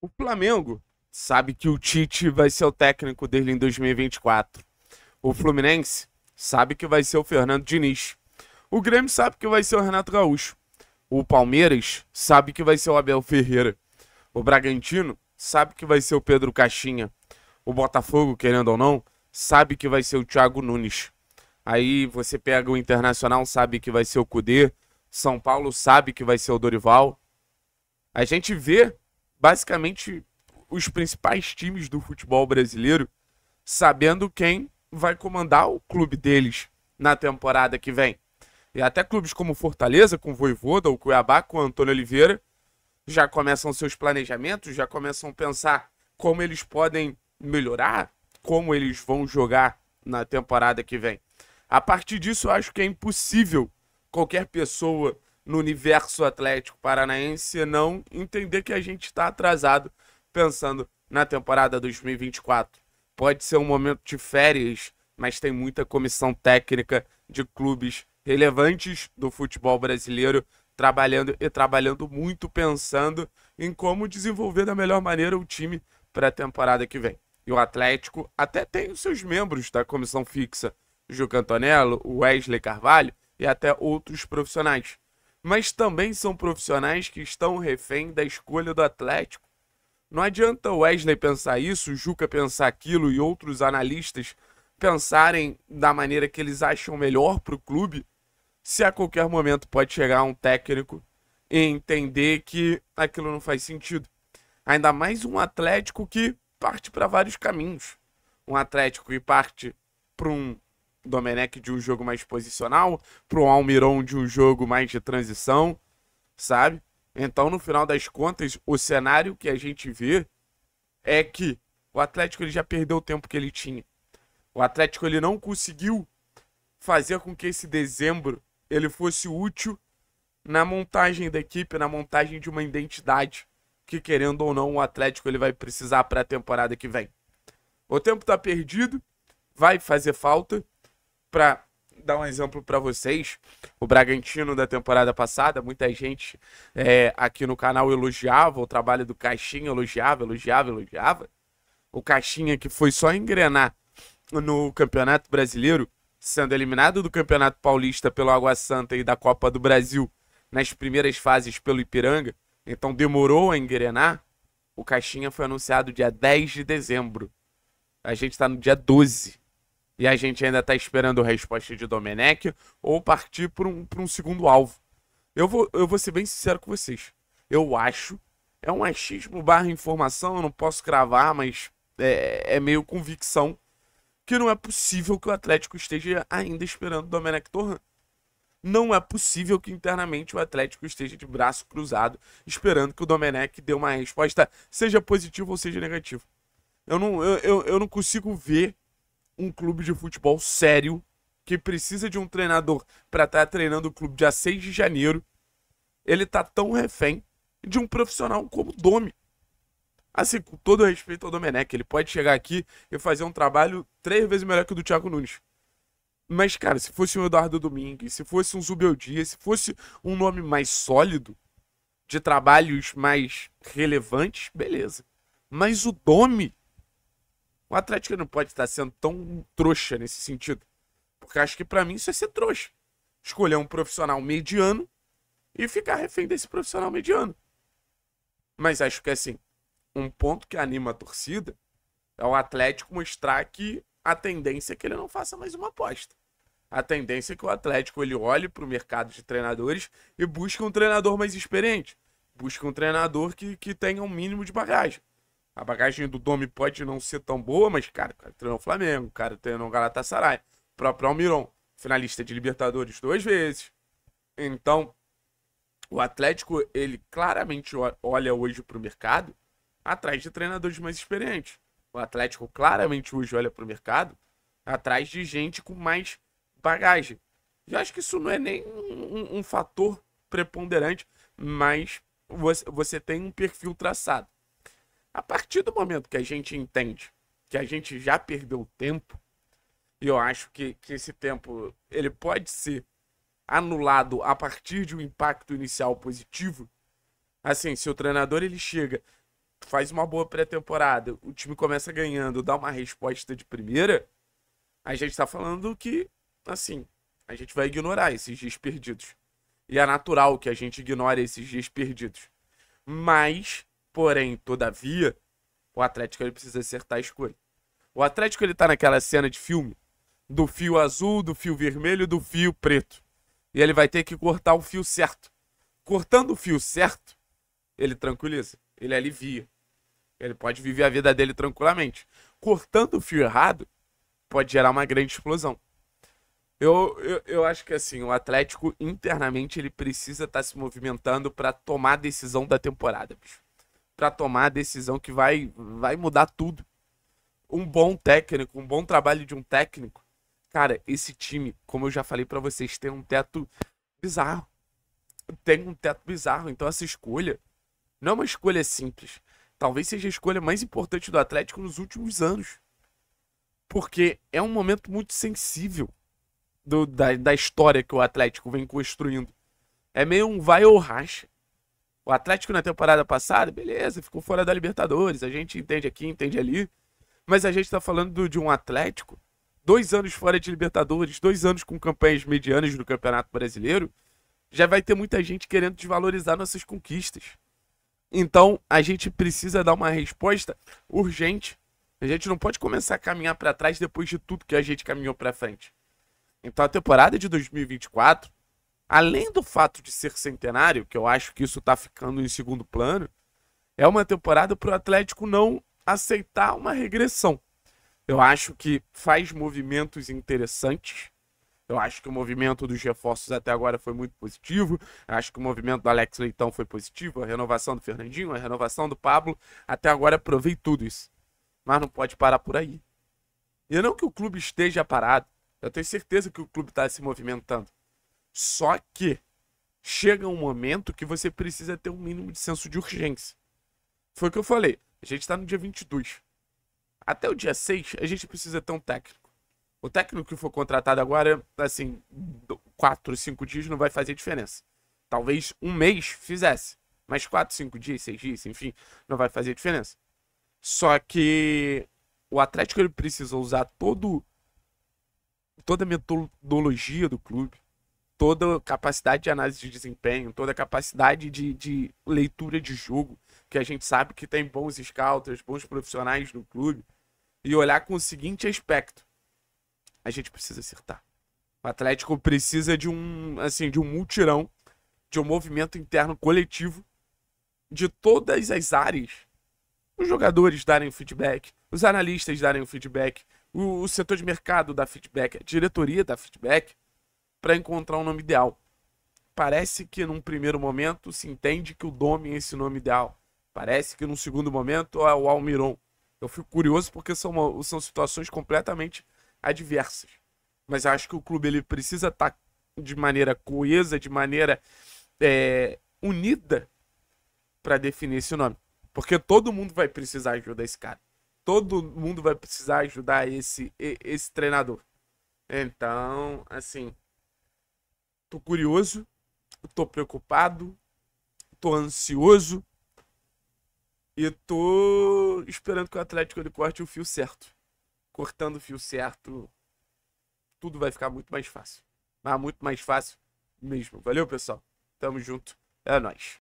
O Flamengo sabe que o Tite vai ser o técnico dele em 2024. O Fluminense sabe que vai ser o Fernando Diniz. O Grêmio sabe que vai ser o Renato Gaúcho. O Palmeiras sabe que vai ser o Abel Ferreira. O Bragantino sabe que vai ser o Pedro Caixinha. O Botafogo, querendo ou não, sabe que vai ser o Thiago Nunes. Aí você pega o Internacional, sabe que vai ser o Cudê. São Paulo sabe que vai ser o Dorival. A gente vê basicamente os principais times do futebol brasileiro, sabendo quem vai comandar o clube deles na temporada que vem. E até clubes como Fortaleza, com Voivoda, o Cuiabá, com Antônio Oliveira, já começam seus planejamentos, já começam a pensar como eles podem melhorar, como eles vão jogar na temporada que vem. A partir disso, eu acho que é impossível qualquer pessoa no universo Atlético Paranaense, não entender que a gente está atrasado pensando na temporada 2024. Pode ser um momento de férias, mas tem muita comissão técnica de clubes relevantes do futebol brasileiro trabalhando e trabalhando muito pensando em como desenvolver da melhor maneira o time para a temporada que vem. E o Atlético até tem os seus membros da comissão fixa, Gil Cantonello, Wesley Carvalho e até outros profissionais mas também são profissionais que estão refém da escolha do Atlético. Não adianta Wesley pensar isso, Juca pensar aquilo e outros analistas pensarem da maneira que eles acham melhor para o clube, se a qualquer momento pode chegar um técnico e entender que aquilo não faz sentido. Ainda mais um Atlético que parte para vários caminhos. Um Atlético que parte para um Domenech de um jogo mais posicional, pro Almiron de um jogo mais de transição, sabe? Então, no final das contas, o cenário que a gente vê é que o Atlético ele já perdeu o tempo que ele tinha. O Atlético ele não conseguiu fazer com que esse dezembro ele fosse útil na montagem da equipe, na montagem de uma identidade que querendo ou não o Atlético ele vai precisar para a temporada que vem. O tempo está perdido, vai fazer falta, para dar um exemplo para vocês, o Bragantino da temporada passada, muita gente é, aqui no canal elogiava o trabalho do Caixinha, elogiava, elogiava, elogiava. O Caixinha que foi só engrenar no Campeonato Brasileiro, sendo eliminado do Campeonato Paulista pelo Água Santa e da Copa do Brasil nas primeiras fases pelo Ipiranga, então demorou a engrenar. O Caixinha foi anunciado dia 10 de dezembro. A gente está no dia 12 e a gente ainda está esperando a resposta de Domenech, ou partir para um, um segundo alvo. Eu vou, eu vou ser bem sincero com vocês. Eu acho, é um achismo barra informação, eu não posso cravar, mas é, é meio convicção, que não é possível que o Atlético esteja ainda esperando o Domenech Torran. Não é possível que internamente o Atlético esteja de braço cruzado, esperando que o Domenech dê uma resposta, seja positiva ou seja negativa. Eu não, eu, eu, eu não consigo ver um clube de futebol sério que precisa de um treinador para estar tá treinando o clube dia 6 de janeiro, ele tá tão refém de um profissional como o Domi. Assim, com todo respeito ao Domenech, ele pode chegar aqui e fazer um trabalho três vezes melhor que o do Thiago Nunes. Mas, cara, se fosse um Eduardo Domingues, se fosse um Zubeldia, se fosse um nome mais sólido, de trabalhos mais relevantes, beleza. Mas o Domi o Atlético não pode estar sendo tão trouxa nesse sentido. Porque acho que para mim isso é ser trouxa. Escolher um profissional mediano e ficar refém desse profissional mediano. Mas acho que assim, um ponto que anima a torcida é o Atlético mostrar que a tendência é que ele não faça mais uma aposta. A tendência é que o Atlético ele olhe para o mercado de treinadores e busque um treinador mais experiente. Busque um treinador que, que tenha um mínimo de bagagem. A bagagem do Domi pode não ser tão boa, mas, cara, o cara treinou o Flamengo, o cara treinou o Galatasaray, o próprio Almiron, finalista de Libertadores duas vezes. Então, o Atlético, ele claramente olha hoje para o mercado atrás de treinadores mais experientes. O Atlético claramente hoje olha para o mercado atrás de gente com mais bagagem. Eu acho que isso não é nem um, um, fator preponderante, mas você, você tem um perfil traçado. A partir do momento que a gente entende que a gente já perdeu tempo, e eu acho que, que esse tempo ele pode ser anulado a partir de um impacto inicial positivo. Assim, se o treinador ele chega, faz uma boa pré-temporada, o time começa ganhando, dá uma resposta de primeira, a gente está falando que, assim, a gente vai ignorar esses dias perdidos. E é natural que a gente ignore esses dias perdidos. Mas Porém, todavia, o Atlético ele precisa acertar a escolha. O Atlético ele tá naquela cena de filme do fio azul, do fio vermelho, do fio preto. E ele vai ter que cortar o fio certo. Cortando o fio certo, ele tranquiliza, ele alivia. Ele pode viver a vida dele tranquilamente. Cortando o fio errado, pode gerar uma grande explosão. Eu, eu, eu acho que assim, o Atlético internamente ele precisa estar tá se movimentando para tomar a decisão da temporada, bicho para tomar a decisão que vai, vai mudar tudo. Um bom técnico, um bom trabalho de um técnico. Cara, esse time, como eu já falei para vocês, tem um teto bizarro. Tem um teto bizarro. Então essa escolha não é uma escolha simples. Talvez seja a escolha mais importante do Atlético nos últimos anos. Porque é um momento muito sensível do, da, da história que o Atlético vem construindo. É meio um vai ou racha. O Atlético na temporada passada, beleza, ficou fora da Libertadores. A gente entende aqui, entende ali. Mas a gente está falando de um Atlético, dois anos fora de Libertadores, dois anos com campanhas medianas no Campeonato Brasileiro. Já vai ter muita gente querendo desvalorizar nossas conquistas. Então a gente precisa dar uma resposta urgente. A gente não pode começar a caminhar para trás depois de tudo que a gente caminhou para frente. Então a temporada de 2024 além do fato de ser centenário, que eu acho que isso está ficando em segundo plano, é uma temporada para o Atlético não aceitar uma regressão. Eu acho que faz movimentos interessantes. Eu acho que o movimento dos reforços até agora foi muito positivo. Eu acho que o movimento do Alex Leitão foi positivo. A renovação do Fernandinho, a renovação do Pablo. Até agora aprovei tudo isso. Mas não pode parar por aí. E não que o clube esteja parado. Eu tenho certeza que o clube está se movimentando. Só que chega um momento que você precisa ter um mínimo de senso de urgência. Foi o que eu falei. A gente está no dia 22. Até o dia 6, a gente precisa ter um técnico. O técnico que for contratado agora, assim, 4, 5 dias não vai fazer diferença. Talvez um mês fizesse. Mas 4, 5 dias, 6 dias, enfim, não vai fazer diferença. Só que o Atlético ele precisa usar todo toda a metodologia do clube, toda capacidade de análise de desempenho, toda capacidade de, de leitura de jogo, que a gente sabe que tem bons scouts, bons profissionais no clube, e olhar com o seguinte aspecto: a gente precisa acertar. O Atlético precisa de um, assim, de um multirão, de um movimento interno coletivo de todas as áreas. Os jogadores darem o feedback, os analistas darem o feedback, o, o setor de mercado dá feedback, a diretoria dá feedback, para encontrar um nome ideal. Parece que num primeiro momento se entende que o Domi é esse nome ideal. Parece que num segundo momento é o Almiron. Eu fico curioso porque são, uma, são situações completamente adversas. Mas acho que o clube ele precisa estar tá de maneira coesa, de maneira é, unida para definir esse nome. Porque todo mundo vai precisar ajudar esse cara. Todo mundo vai precisar ajudar esse, esse treinador. Então, assim, Tô curioso, tô preocupado, tô ansioso e tô esperando que o Atlético ele corte o fio certo. Cortando o fio certo, tudo vai ficar muito mais fácil. Mas muito mais fácil mesmo. Valeu, pessoal. Tamo junto. É nóis.